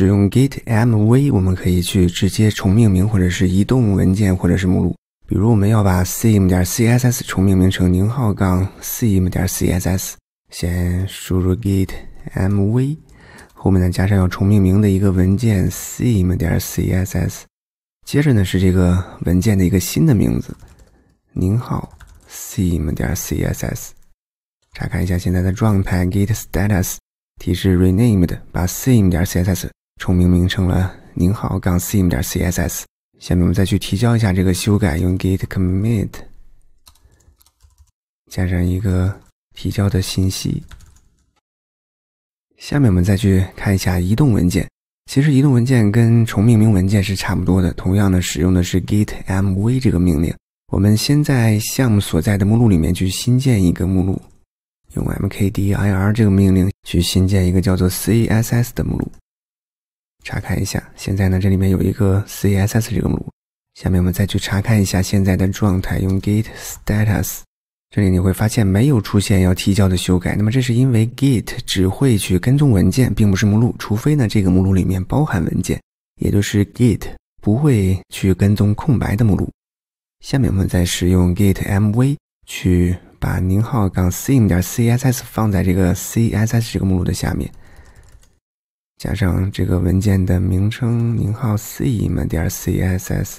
使用 git mv，我们可以去直接重命名，或者是移动文件，或者是目录。比如我们要把 sim 点 css 重命名成宁浩杠 sim 点 css，先输入 git mv，后面呢加上要重命名的一个文件 sim 点 css，接着呢是这个文件的一个新的名字宁浩 sim 点 css。查看一下现在的状态 git status，提示 renamed，把 sim 点 css。重命名成了“您好，杠 sim 点 css”。下面我们再去提交一下这个修改，用 git commit 加上一个提交的信息。下面我们再去看一下移动文件。其实移动文件跟重命名文件是差不多的，同样的使用的是 git mv 这个命令。我们先在项目所在的目录里面去新建一个目录，用 mkdir 这个命令去新建一个叫做 css 的目录。查看一下，现在呢，这里面有一个 CSS 这个目录。下面我们再去查看一下现在的状态，用 git status。这里你会发现没有出现要提交的修改。那么这是因为 Git 只会去跟踪文件，并不是目录，除非呢这个目录里面包含文件，也就是 Git 不会去跟踪空白的目录。下面我们再使用 git mv 去把零号杠 sim 点 CSS 放在这个 CSS 这个目录的下面。加上这个文件的名称，名号 c 点 css。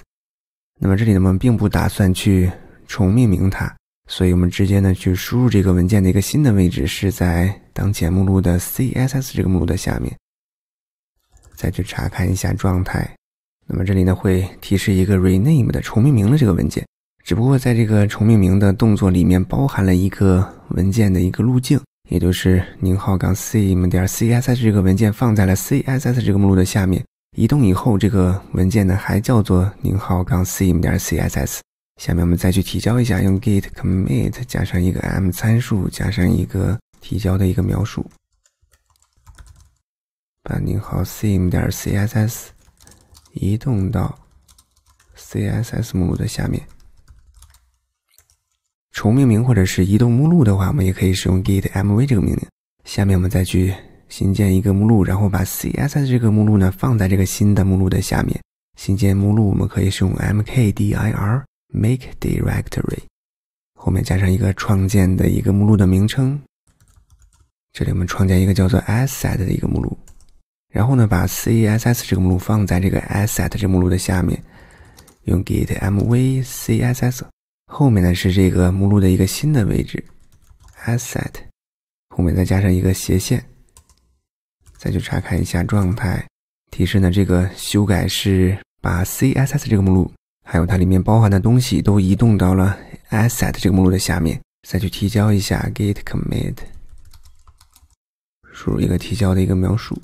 那么这里呢，我们并不打算去重命名它，所以我们直接呢去输入这个文件的一个新的位置，是在当前目录的 css 这个目录的下面。再去查看一下状态，那么这里呢会提示一个 rename 的重命名的这个文件，只不过在这个重命名的动作里面包含了一个文件的一个路径。也就是宁浩杠 sim 点 css 这个文件放在了 css 这个目录的下面，移动以后，这个文件呢还叫做宁浩杠 sim 点 css。下面我们再去提交一下，用 git commit 加上一个 m 参数，加上一个提交的一个描述，把宁浩 sim 点 css 移动到 css 目录的下面。重命名或者是移动目录的话，我们也可以使用 git mv 这个命令。下面我们再去新建一个目录，然后把 CSS 这个目录呢放在这个新的目录的下面。新建目录我们可以使用 mkdir make directory，后面加上一个创建的一个目录的名称。这里我们创建一个叫做 asset 的一个目录，然后呢把 CSS 这个目录放在这个 asset 这目录的下面，用 git mv css。后面呢是这个目录的一个新的位置，asset，后面再加上一个斜线，再去查看一下状态提示呢。这个修改是把 CSS 这个目录还有它里面包含的东西都移动到了 asset 这个目录的下面，再去提交一下 git commit，输入一个提交的一个描述。